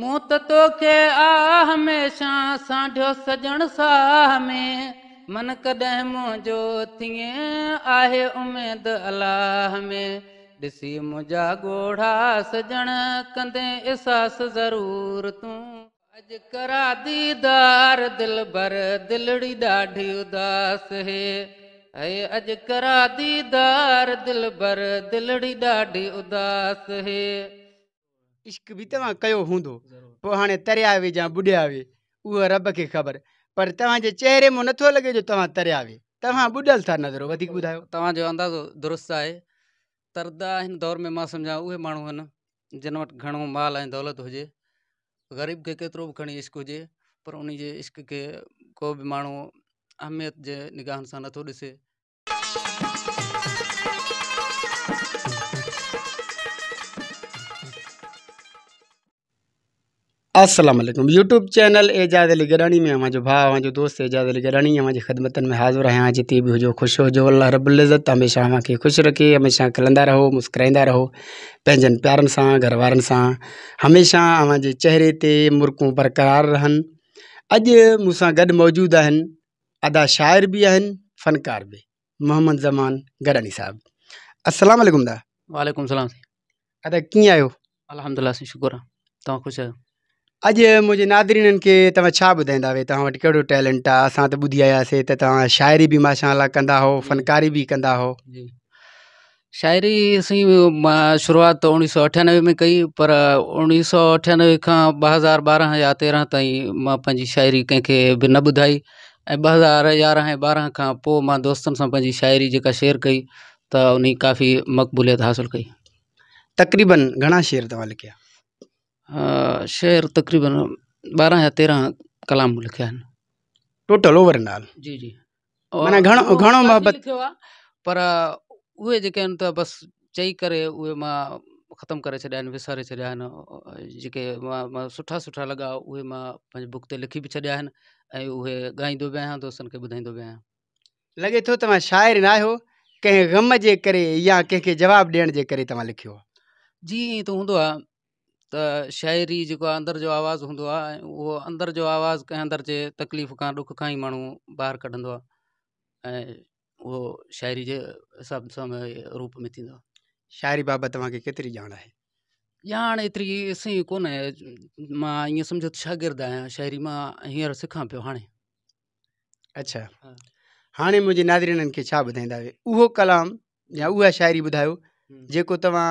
मूं त तोखे आहे उमेदु ॾिसी मुंहिंजा सजण कंदे ज़रूर तूं अॼु करा दीदार दिल भर दिलड़ी ॾाढी उदास ही अॼु करा दीदार दिल भर दिलड़ी ॾाढी उदास हे इश्क भी तव्हां कयो हूंदो पोइ तरिया वे या ॿुॾिया वे उहा रब खे ख़बर पर तव्हांजे चेहरे में नो लगे जो तव्हां तरिया वे तव्हां ॿुॾल था नज़रो वधीक ॿुधायो अंदाज़ो दुरुस्त है तरदा इन दौर में समझा उ मून जिन वटि घणो माल ऐं दौलत हो ग़रीब के केतो भी खड़ी इश्क हुजे पर उन इश्क के को भी मू अहमियत जे निगाहनि सां नथो ॾिसे असलम यूट्यूब चैनल एजाज़ अली गरानी में हमारे भाव हमारे दोस्त एजाज़ अली गरानी हमारी खदमत में हाज़िर आया जिते भी हो खुश हो जो अल्लाह रबुल्ज़त हमेशा अवा के खुश रखे हमेशा खिलंदा रहो मुस्कुरा रहो पैं प्यार घरवार हमेशा अवा चेहरे से मुर्कू बरक़रार रहन अज मूसा गड मौजूद आहिनि अदा शायर भी आहिनि फ़नकार भी मोहम्मद ज़मान गरानी साहब असलम दा वालेकुम सलाम अदा कि आहियो शुक्र तुम खुश ख़ुशि अॼु मुझे नादरीन के तव्हां छा ॿुधाईंदा वे तव्हां वटि कहिड़ो टैलेंट आहे असां त ॿुधी आयासीं त तव्हां शाइरी कंदा हो फ़नकारी भी कंदा हो शायरी असीं शुरुआत शुरूआति उणिवीह सौ अठानवे में कई पर उणिवीह सौ अठानवे का ॿ हज़ार ॿारहं या तेरह ताईं शायरी पंहिंजी शाइरी कंहिंखे बि न ॿुधाई ऐं ॿ हज़ार यारहं ऐं ॿारहं खां पोइ मां दोस्तनि शेयर कई त उन काफ़ी मक़बूलियत हासिल कई तक़रीबन घना शेर तव्हां लिखिया शेर तकरीबन ॿारहं या तेरहं कलाम लिखिया आहिनि टोटल ओवरऑल जी जी माना घणो घणो मां पर उहे जेके आहिनि त तो बसि चई करे उहे मां ख़तमु करे छॾिया आहिनि विसारे छॾिया आहिनि जेके मां मां सुठा सुठा लॻा उहे मां पंहिंजी बुक ते लिखी बि छॾिया आहिनि ऐं उहे ॻाईंदो बि आहियां दोस्तनि खे ॿुधाईंदो बि आहियां लॻे थो तव्हां शाइर न आहियो कंहिं ग़म जे करे या कंहिंखे जवाबु ॾियण जे करे तव्हां लिखियो जी ईअं त हूंदो आहे त शायरी जेको आहे अंदर जो आवाज़ु हूंदो आहे उहो अंदरि जो आवाज़ु कंहिं अंदरि जे तकलीफ़ खां ॾुख खां ई माण्हू ॿाहिरि कढंदो आहे ऐं उहो जे हिसाब सां रूप में थींदो आहे शाइरी बाबति तव्हांखे केतिरी ॼाण आहे ॼाण एतिरी सही कोन्हे मां ईअं सम्झो त शागिर्दु आहियां शाइरी मां हींअर सिखां पियो हाणे अच्छा हाणे मुंहिंजे नादरीन खे छा ॿुधाईंदा उहो कलाम या उहा शायरी ॿुधायो जेको तव्हां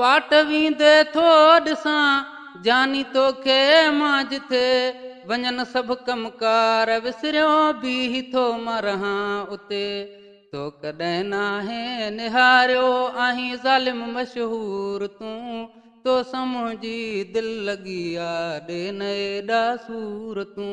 पाट वींदे थो ॾिसां जानी तोखे मां जिथे वञनि सभु विसरियो बि थो मरहां उते नाहे निहारियो आहीं ज़ालिम मशहूर तूं तो सूर तूं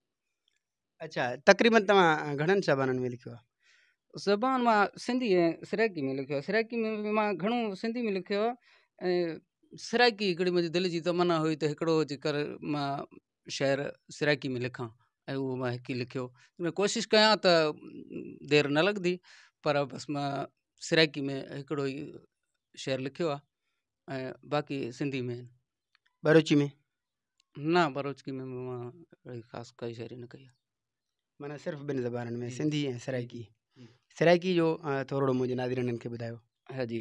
अच्छा तक़रीबन तव्हां घणनि शबाननि में लिखियो आहे ज़बान मां सिंधी ऐं सिराइकी में लिखियो आहे सिराइकी में मां घणो सिंधी में लिखियो आहे ऐं सिराइकी हिकिड़ी मुंहिंजी दिलि जी तमना हुई त हिकिड़ो जेकर मां शाइर सिराइकी में लिखां ऐं उहो मां हिकु ई लिखियो मां कोशिशि कयां त देरि न लॻंदी पर बसि मां सिराइकी में हिकिड़ो ई शेर लिखियो आहे ऐं बाक़ी सिंधी में बरोची में न बरोची में मां ख़ासि काई शाइरी न कई आहे मैं सिर्फ़ बिन जबान में सिंधी ए सराइक सराइक जो थोड़ा मुझे नादिरन के बुदाय हाँ जी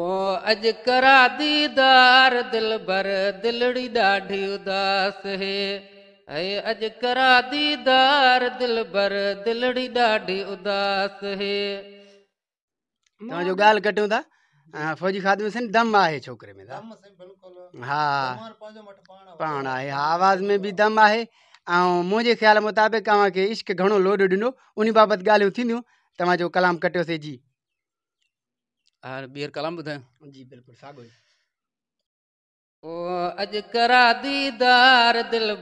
ओ अज करा दीदार दिल भर दिलड़ी दाढ़ी उदास है ऐ अज करा दीदार दिल भर दिलड़ी दाढ़ी उदास है तो जो गाल कटू दा फौजी खादिम से दम आ है छोकरे में दा हां पाणा है आवाज में भी दम आ है ऐं मुंहिंजे ख़्याल मुताबिक़ तव्हांखे इश्क घणो लोड ॾिनो उन बाबति ॻाल्हियूं थींदियूं तव्हांजो कलाम कटियोसीं जी हाणे ॿीहर कलाम ॿुधायो जी बिल्कुलु साॻियो ओ अॼु करा दीदार दिल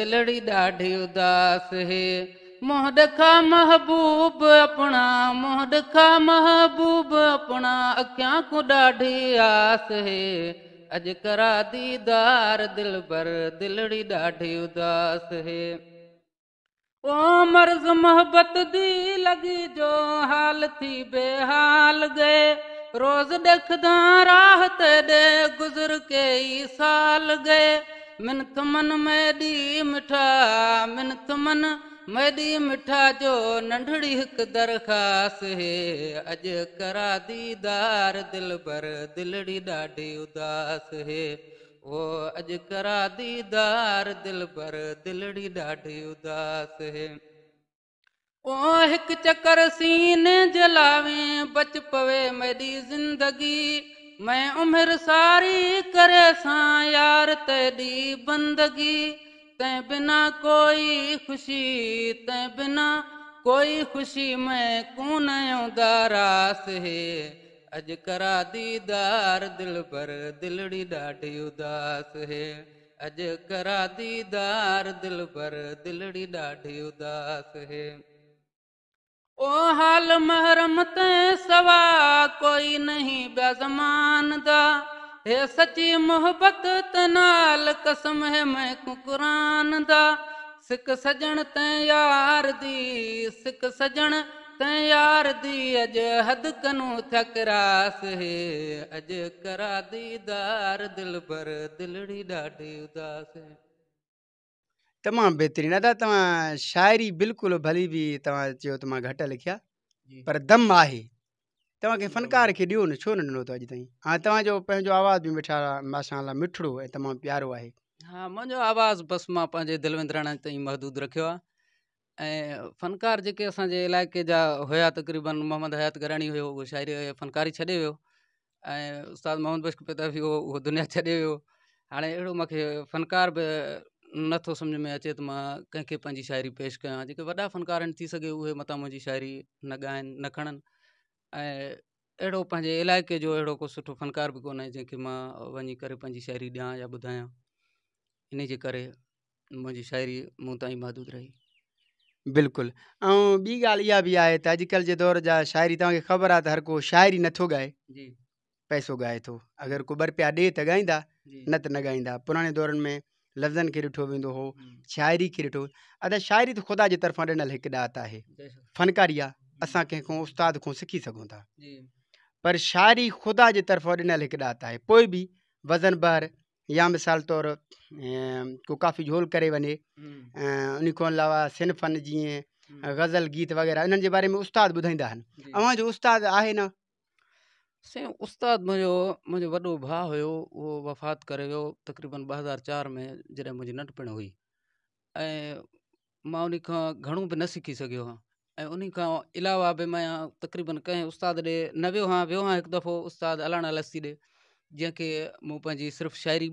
दिलड़ी ॾाढी उदास हे मोह महबूब अपना मोह महबूब अपना अखियां को ॾाढी आस हे अज कर दीदार दिल भर दिलड़ी डाढ़ी उदास हे ओ मर्ज मोहब्बत दी लगी जो हाल थी बेहाल गए रोज देखदा राहत दे गुजर के साल गए मिनक मन में दी मिठा मिनक मन मेॾी मिठा जो नंढड़ी हिकु दरख़्वास्त ही अॼु करा दीदार दिल भर दिली ॾाढी उदास ही अॼु करा दीदार ॾाढी उदास ही हिकु चकर सीन जलावे बच पवे मेरी ज़िंदगी मै उमिरि सारी करी बंदगी तै बिना कोई खुशी तै बिना कोई खुशी मैं कौन उदारास है अज करा दीदार दिल पर दिलड़ी डाढ़ी उदास है अज करा दीदार दिल पर दिलड़ी डाढ़ी उदास है ओ हाल महरम ते सवा कोई नहीं बेज़मान दा ਹੈ ਸੱਚੀ ਮੁਹੱਬਤ ਨਾਲ ਕਸਮ ਹੈ ਮੈਂ ਕੁਰਾਨ ਦਾ ਸਿੱਖ ਸਜਣ ਤੈਂ ਯਾਰ ਦੀ ਸਿੱਖ ਸਜਣ ਤੈਂ ਯਾਰ ਦੀ ਅਜ ਹਦ ਕਨੂ ਥਕਰਾਸ ਹੈ ਅਜ ਕਰਾ ਦੀਦਾਰ ਦਿਲਬਰ ਦਿਲੜੀ ॾाढी उदास है तमामु बहितरीनु दादा तव्हां शाइरी बिल्कुलु भली बि तव्हां चयो त मां घटि लिखिया पर दम आहे तव्हांखे फ़नकार खे ॾियो छो न ॾिनो त अॼु ताईं हाणे तव्हांजो पंहिंजो आवाज़ बि मिठा मशा मिठड़ो ऐं तमामु प्यारो आहे हा मुंहिंजो आवाज़ु बसि मां पंहिंजे दिल वेंद्राण ताईं महदूदु रखियो आहे ऐं फ़नकार जेके असांजे इलाइक़े जा हुया तक़रीबन मोहम्मद हयात घराणी हुयो उहो शायरी फ़नकारी छॾे वियो ऐं मोहम्मद बश्क पिता बि हुओ उहो दुनिया छॾे वियो हाणे अहिड़ो मूंखे फ़नकार बि नथो सम्झ में अचे त मां कंहिंखे पंहिंजी पेश कयां जेके वॾा फ़नकार आहिनि थी सघे उहे मुंहिंजी न ॻाइनि न खणनि अड़ो अहिड़ो इलाके जो अड़ो को सुठो फ़नकार बि कोन्हे जंहिंखे मां वञी करे पंहिंजी या बुधा इन जे करे मुंहिंजी शाइरी मूं महदूद रही बिल्कुल और बी ॻाल्हि इहा बि आहे त अॼुकल्ह जे दौर जा शाइरी तव्हांखे ख़बर आ हर को शायरी नो गाए जी पैसो ॻाए थो अगरि को ॿ रुपिया ॾिए त न तो न ॻाईंदा पुराने दौर में लफ्जन के ॾिठो वो हो हम्म। शायरी खे ॾिठो अदा शाइरी त ख़ुदा के तरफा ॾिनल एक दात है फ़नकारी आहे असां कंहिंखां उस्ताद खां सीखी सघूं था पर शायरी ख़ुदा के तरफ़ां ॾिनल हिकु ॾात आहे पोइ बि वज़न बहर या मिसाल तौर अं, को काफ़ी झोल करे वञे ऐं हम्म। अं, अलावा सिनफ़न जीअं हम्म। ग़ज़ल गीत वग़ैरह इन बारे में उस्ताद ॿुधाईंदा आहिनि उस्ताद है न साईं उस्तादु मुझे मुंहिंो वॾो भाउ हुयो उहो वफ़ात करे वियो तक़रीबन ॿ हज़ार चार में जैसे मुंहिंजी नंढपिण हुई ऐं मां उन न सीखी सघियो आहियां ऐं उन खां अलावा बि मां तक़रीबन कें उस्ताद दे न वियो हाँ वियो हा एक दफ़ो उस्ताद अलाना लस्सी दे जंहिंखे मूं पंहिंजी सिर्फ़ु शाइरी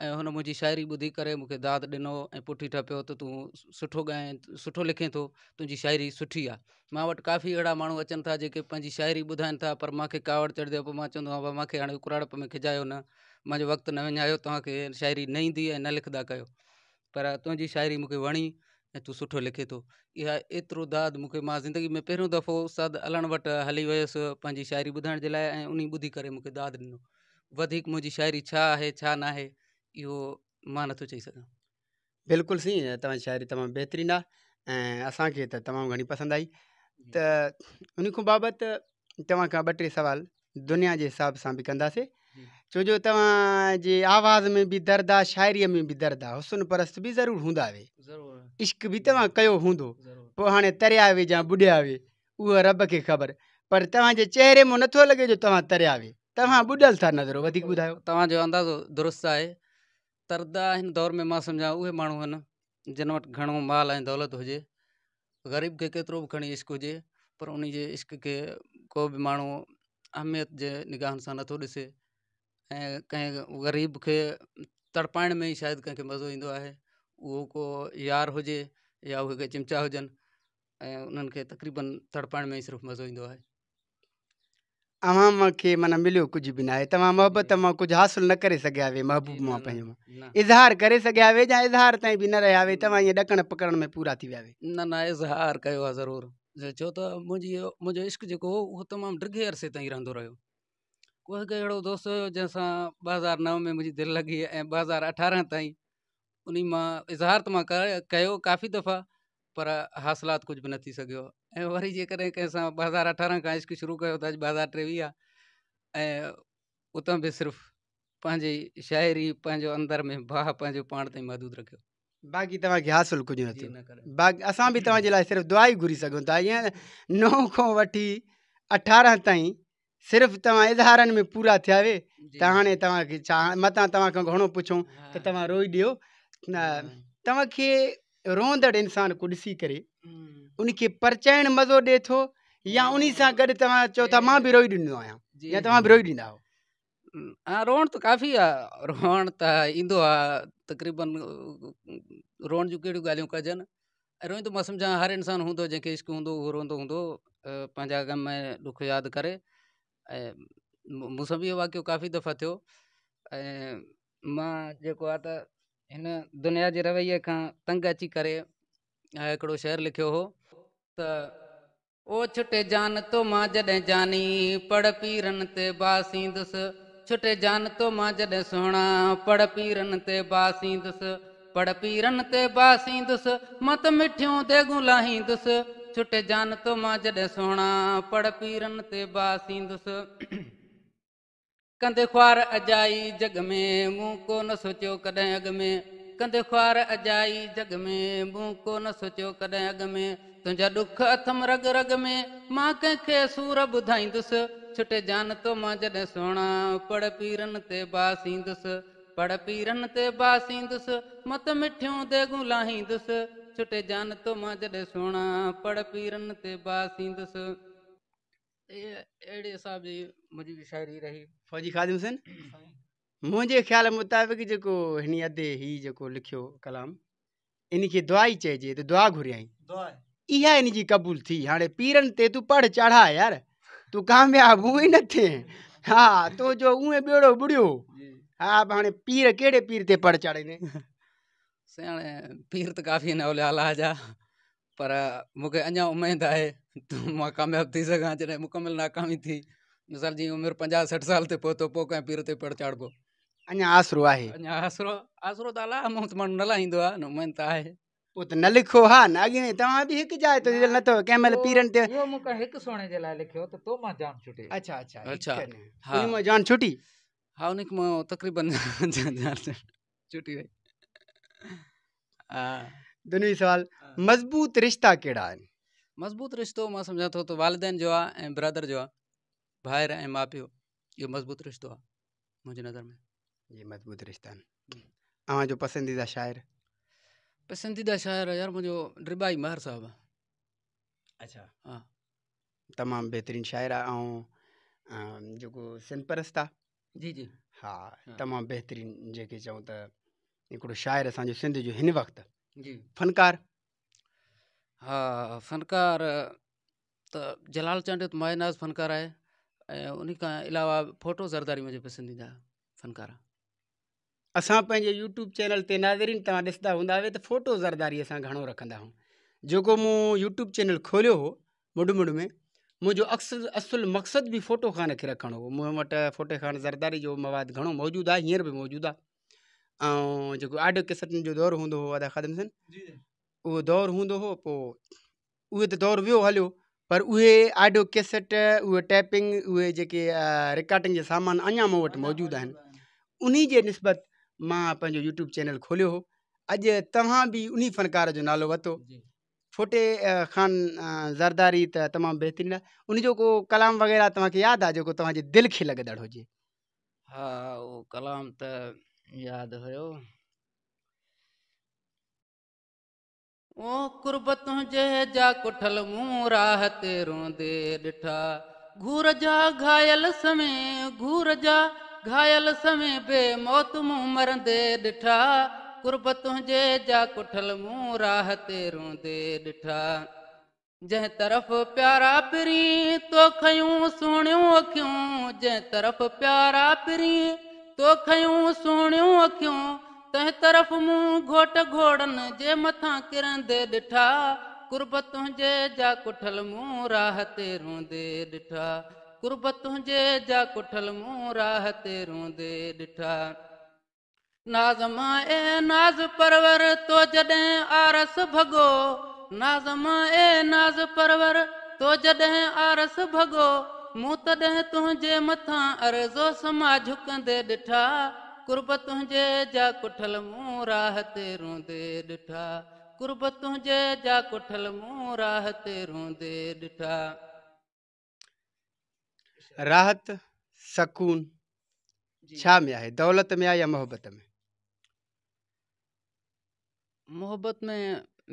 उन मुझी शायरी बुधी शाइरी ॿुधी करे मूंखे दाद ॾिनो ऐं पुठी ठपियो त तूं सुठो ॻाए सुठो लिखे थो तुंहिंजी शाइरी सुठी आहे मां वटि काफ़ी अड़ा माण्हू अचन था जेके शायरी शाइरी ॿुधाइनि था पर मूंखे कावड़ चढ़ंदे पोइ मां चवंदो आहियां मूंखे हाणे कुराड़प में खिजायो न मुझे वक़्तु न विञायो तव्हांखे शाइरी न ईंदी ऐं न लिखदा कर पर तुझी शायरी मुख्य वणी ऐं तूं सुठो लिखे थो इहा एतिरो दाद मूंखे मां ज़िंदगी में पहिरियों दफ़ो सद हलण वटि हली वयुसि पंहिंजी शायरी ॿुधण जे लाइ ऐं उन ॿुधी करे मूंखे दाद ॾिनो वधीक मुंहिंजी शायरी छा आहे छा न आहे इहो मां नथो चई सघां बिल्कुलु सही तव्हांजी शायरी तमामु बहितरीनु आहे ऐं असांखे त तमामु घणी पसंदि आई त उन खां बाबति तव्हांखां ॿ टे सवाल दुनिया जे हिसाब सां बि कंदासीं छोजो तव्हांजे आवाज़ में भी दर्द आ शायरी में भी दर्द आहे हुस्न परस्त बि ज़रूरु हूंदा इश्क भी तव्हां कयो हूंदो पोइ हाणे तरिया हुए जा बुॾिया हुए उहा रब के ख़बर पर तव्हांजे चेहरे मां नथो लगे जो तव्हां तरिया वे तव्हां ॿुॾल था नज़रो वधीक ॿुधायो तव्हांजो अंदाज़ो दुरुस्त आए तरदा इन दौर में मां सम्झा उहे माण्हू आहिनि जिन वटि घणो माल ऐं दौलत हुजे ग़रीब के केतिरो भी खणी इश्क हुजे पर उन जे इश्क के को भी माण्हू अहमियत जे निगाहनि सां नथो ॾिसे ऐं कंहिं ग़रीब खे तड़पाइण में ई शायदि कंहिंखे मज़ो ईंदो आहे उहो को यार हुजे या उहे के चिमिचा हुजनि ऐं उन्हनि खे तकरीबनि तड़पाइण में ई सिर्फ़ु मज़ो ईंदो आहे आवाम खे माना मिलियो कुझु बि न आहे तव्हां मोहबत मां कुझु हासिलु न करे सघिया वे महबूब मां पंहिंजो इज़हार करे सघिया वे या इज़हार ताईं बि न रहिया वे तव्हां ईअं ॾकण पकड़ण में पूरा थी विया वे न इज़हार कयो आहे ज़रूरु छो त मुंहिंजी इश्क जेको उहो तमामु अरसे ताईं रहंदो कोई कहिड़ो दोस्त हुयो जैसा ब हज़ार नव में मुंहिंजी दिल लगी ऐं ॿ हज़ार अठारह ताईं उन इज़हार तो मां काफ़ी दफ़ा पर हासिलात कुछ भी न थी सघियो ऐं वरी जेकॾहिं कंहिंसां हज़ार अठारह का इश्क शुरू कयो त अॼु ॿ हज़ार टेवीह आहे ऐं उतां बि सिर्फ़ु पंहिंजी अंदर में भाउ पंहिंजो पान ताईं महदूद रखियो बाक़ी तव्हांखे हासिलु कुझु न थियो बाक़ी असां बि तव्हांजे लाइ सिर्फ़ु घुरी सघूं नौ ईअं वी अठारह ताईं सिर्फ़ु तव्हां इधारन में पूरा थिया वे त हाणे तव्हांखे छा मता तव्हां खां घणो पुछूं त तव्हां रोई ॾियो न तव्हांखे रोअंदड़ इंसान को ॾिसी करे उनखे परचाइणु मज़ो ॾिए थो या उन सां गॾु तव्हां चओ था मां बि रोई ॾींदो आहियां या तव्हां बि रोई ॾींदा हा रोअण त काफ़ी आहे रोअण त ईंदो आहे तक़रीबनि रोअण जूं कहिड़ियूं ॻाल्हियूं कजनि रोई त मां सम्झा हर इंसानु हूंदो जंहिंखे इश्क हूंदो उहो रोंदो हूंदो पंहिंजा ग़म ॾुख यादि करे ऐं मूंसां बि इहो वाकियो काफ़ी दफ़ा थियो ऐं मां जेको आहे त हिन दुनिया जे रवै खां तंग अची करे हिकिड़ो शहरु लिखियो ओ तुटे जान मां जॾहिं मत मिठियूं देगूं लाहींदुसि छुट जान तो मां जॾहिं सोणा पड़ पीरन ते बासींदुसि कंदे ख़्वार अजाई जग में मूं कोन सोचियो कॾहिं अॻु में कंदे ख़्वार अजाई जग में मूं कोन सोचियो कॾहिं अॻु में तुंहिंजा ॾुख अथमि रग रग में मां कंहिंखे सूर ॿुधाईंदुसि छुट जान तो मां जॾहिं सोणा पड़ पीरन ते बासींदुसि पड़ पीरन ते बासींदुसि मत मिठियूं देगूं लाहींदुसि छुटे जान तो मां जॾहिं पड़ पीरन ते बासींदुसि अहिड़े हिसाब जी मुंहिंजी बि शाइरी रही फ़ौजी ख़ादिम हुसैन मुंहिंजे ख़्याल मुताबिक़ जेको हिन अदे ही जेको लिखियो कलाम इन दुआ ई चइजे त दुआ घुरियई इहा इन क़बूल थी हाणे पीरन ते तूं पढ़ चढ़ा यार तू कामयाबु हूअं ई न थिए हा तुंहिंजो तो उहे ॿेड़ो ॿुड़ियो हा हाणे पीर कहिड़े पीर ते पढ़ चाढ़ींदे स्याणे पीर तो काफ़ी न हालाज आहे पर मुझे अञा उमेद आहे त मां कामयाबु थी सघां जॾहिं मुकमिल नाकामी थी मिसाल जीअं उमिरि पंजाहु सठि साल ते पहुतो पोइ कंहिं पीर ते पिणु चाढ़िबो अञा आसरो आहे अञा आसरो आसरो त अलाह मूं त न लाहींदो आहे न उमेद त आहे पोइ न लिखो हा न अॻिणे तव्हां बि हिकु जाइ ते न अथव कंहिं महिल पीरनि ते उहो मूंखे हिकु सोणे जे लाइ लिखियो त तो मां जान छुटी अच्छा अच्छा अच्छा हा मां जान छुटी हा उनखे मां तक़रीबन जान छुटी वई हाँ। दुनवी सवाल हाँ। मज़बूत रिश्ता कहिड़ा आहिनि मज़बूत रिश्तो मां सम्झां थो त तो वालदेन जो आहे ऐं जो आहे भाइर ऐं माउ पीउ इहो मज़बूत रिश्तो आहे मुंहिंजी नज़र में इहे मज़बूत रिश्ता आहिनि तव्हांजो पसंदीदा शाइरु पसंदीदा शाइरु यार मुझे ड्रिबाई महर साहिबु आहे अच्छा हा तमामु बहितरीनु शाइरु आहे ऐं अं, जेको सिंध जी जी हा हाँ। तमामु बहितरीनु जेके चऊं त शायर शाइर असांजो सिंध जो हिन वक़्तु जी फ़नकार हाँ फ़नकार त जलाल चंड मायनाज़ फ़नकार आहे ऐं उन अलावा फोटो ज़रदारी मुझे पसंदीदा फ़नकार आहे यूट्यूब चैनल ते नाज़रीन तव्हां ॾिसंदा हूंदा हुआ फ़ोटो ज़रदारी अस घणो रखा हूँ जो मूं यूट्यूब चैनल खोलो हो मुड मुड में मुझे अक्सर असुलु मकसद भी फ़ोटो ख़ान के रखो हो मूं फ़ोटो ख़ान ज़रदारी जो मवाद घणो मौजूद है हींअर भी मौजूदु आहे और अं, जेको ऑडियो केसेटनि जो दौर होंद हो अदा ख़ादिम सिन उहो दौरु हूंदो हुओ पोइ उहे त तो दौरु वियो हलियो पर उहे ऑडियो केसेट उहे टैपिंग उहे रिकॉर्डिंग के सामान अञा मूं वटि मौजूदु आहिनि उन जे निस्बत यूट्यूब चैनल खोलो हुओ अॼु तव्हां बि उन फ़नकार जो नालो वरितो छोटे ख़ान ज़रदारी तमाम बेहतरीन बहितरीनु को कलाम वग़ैरह तव्हांखे यादि आहे जेको तव्हांजे दिलि खे लॻंदड़ हुजे हा उहो कलाम ਯਾਦ ਹੋਇਓ ਉਹ ਕੁਰਬਤ ਜਹ ਜਾ ਕੁਠਲ ਮੂ ਰਾਹ ਤੇ ਰੋਂਦੇ ਡਿਠਾ ਘੂਰ ਜਾ ਘਾਇਲ ਸਮੇ ਘੂਰ ਜਾ ਘਾਇਲ ਸਮੇ ਬੇ ਮੌਤ ਮੂ ਮਰਦੇ ਡਿਠਾ ਕੁਰਬਤ ਜਹ ਜਾ ਕੁਠਲ ਮੂ ਰਾਹ ਤੇ ਰੋਂਦੇ ਡਿਠਾ ਜਹ ਤਰਫ ਪਿਆਰਾ ਪਰੀ ਤੋ ਖਿਉ ਸੁਣਿਉ ਕਿਉ ਜਹ ਤਰਫ ਪਿਆਰਾ ਪਰੀ राहत रे ॾिठा नाज़माज़ो जॾहिं तो जॾहिं आरस भॻो मूं तॾहिं तुंहिंजे मथां अर्ज़ो समा झुकंदे ॾिठा कुर्ब तुंहिंजे जा कुठल मूं राह ते रोंदे ॾिठा कुर्ब तुंहिंजे जा कुठल मूं राह ते रोंदे ॾिठा राहत सकून छा में आहे दौलत में आहे या मोहबत में मोहबत में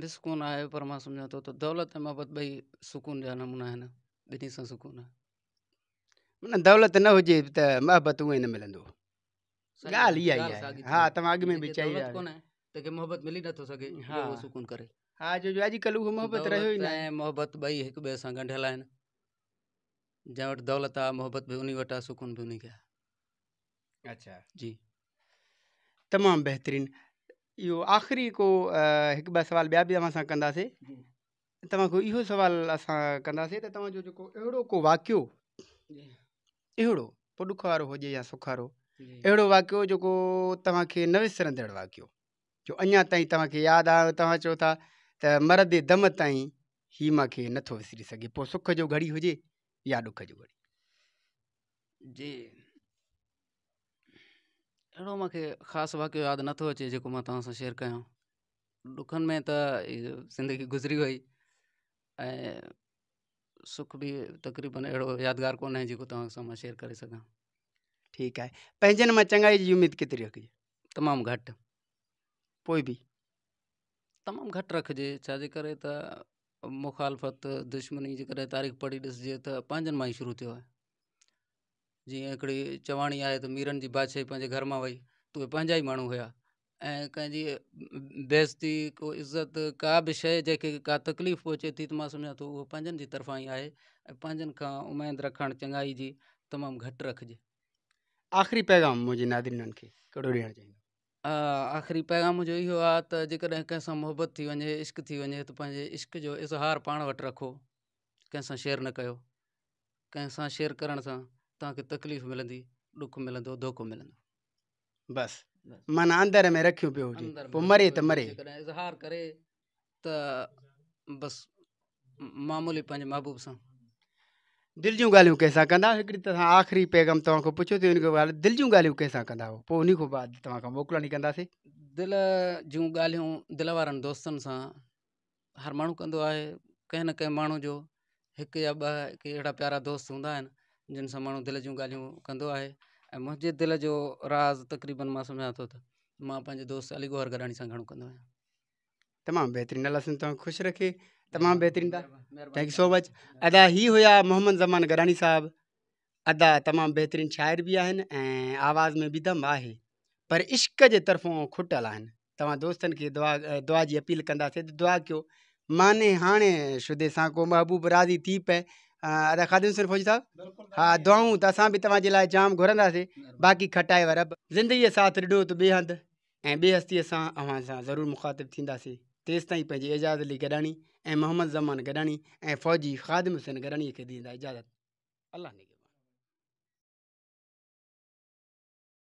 बि सुकून आहे पर मां सम्झा थो त दौलत ऐं मोहबत ॿई सुकून जा नमूना आहिनि ॿिन्ही सां सुकून आहे माना दौलत न हुजे त मोहबत उहे न मिलंदो ॻाल्हि इहा ई आहे दौलत आहे मोहबत बि उन वटि सुकून बि उन खे अच्छा जी तमामु बहितरीनु इहो आख़िरी को हिकु ॿ सुवाल ॿिया बि तव्हां सां कंदासीं तव्हांखो इहो को वाक़ियो अहिड़ो पोइ ॾुख वारो हुजे या सुख वारो अहिड़ो वाकियो जेको तव्हांखे न विसरंदड़ वाकियो जो अञा ताईं तव्हांखे यादि आयो तव्हां चओ था त मरदे दम ताईं हीउ मूंखे नथो विसरी सघे पोइ सुख जो घड़ी हुजे या ॾुख जो घड़ी जी अहिड़ो मूंखे ख़ासि वाक़ियो यादि नथो अचे जेको मां तव्हां सां शेयर कयां ॾुखनि में त ज़िंदगी गुज़री वई ऐं સુખ ભી تقريبا એડો યાદગાર કોને જીકો તમ સમ શેર કરી સકા ઠીક હે પહેજન માં ચંગાઈ જી ઉમીદ કિતરી રાખી તમામ ઘટ કોઈ ભી તમામ ઘટ રખજે ચાજે કરે તો مخالફત દુશ્મની જી કરે તારીખ પડી દસજે તો પહેજન માં શરૂ થયો જી એકડી ચવાણી આય તો મીરનજી બાદશાહ પહે ઘર માં ભઈ તો પહેજાઈ માણો હયા ऐं कंहिंजी बेज़ती को इज़त का बि शइ जंहिंखे का तकलीफ़ पहुचे थी त मां सम्झा थो उहो पंहिंजनि जी तरफ़ां ई आहे ऐं पंहिंजनि खां उमेदु रखणु चङाई जी तमामु घटि रखिजे आख़िरी पैगाम मुंहिंजे नादरी कहिड़ो ॾियणु आख़िरी पैगाम मुंहिंजो इहो आहे त जेकॾहिं मुहबत थी वञे इश्क थी वञे त पंहिंजे इश्क जो इज़हार पाण वटि रखो कंहिंसां शेयर न कयो कंहिं शेयर करण सां तव्हांखे तकलीफ़ मिलंदी ॾुख मिलंदो धोखो मिलंदो बस मन अंदर में रखियो पियो जी वो मरे तो मरे इजहार करे तो बस मामूली पंहिंजे महबूब सा दिल जो ॻाल्हियूं कंहिंसां कंदा हिकिड़ी तव्हां आख़िरी पैगाम तव्हांखां पुछियो थी हुनखे ॻाल्हि दिलि जूं ॻाल्हियूं कंहिंसां कंदा हुओ पोइ उन खां बाद तव्हां खां मोकिलाणी कंदासीं दिलि जूं ॻाल्हियूं दिलि वारनि दोस्तनि सां हर माण्हू कंदो आहे कंहिं न कंहिं माण्हू जो हिकु या ॿ प्यारा दोस्त हूंदा जिनसा जिन दिल जो दिलि कंदो आहे ऐं दिल जो राज़ तक़रीबन मां सम्झा थो त मां पंहिंजे दोस्त अली गोहर गॾाणी सां घणो कंदो आहियां तमामु बहितरीनु अलाह सिंध तव्हां ख़ुशि रखे तमामु बहितरीनु थैंक यू सो मच अदा ही हुया मोहम्मद ज़मान गॾाणी साहब अदा तमाम बेहतरीन शायर भी आहिनि आवाज़ में भी दम है पर इश्क के तरफों खुटल आन तव्हां दोस्तनि खे दुआ दुआ जी अपील कंदासीं त दुआ कयो माने हाणे शुदे सा को महबूब राज़ी थी पे अरे ख़ादिम सिर्फ़ हुसैन फ़ौजी साहिबु हा दुआऊं त असां बि तव्हांजे लाइ जाम घुरंदासीं बाक़ी खटाए वराब ज़िंदगीअ साथ ॾियो त ॿिए हंधि ऐं ॿिए हस्तीअ सां ज़रूरु मुखातिबु थींदासीं तेसि ताईं पंहिंजी इजाज़ अली गॾाणी ऐं मोहम्मद ज़मान गॾाणी ऐं फ़ौजी ख़ादिम हुसैन गॾाणीअ खे ॾींदा इजाज़त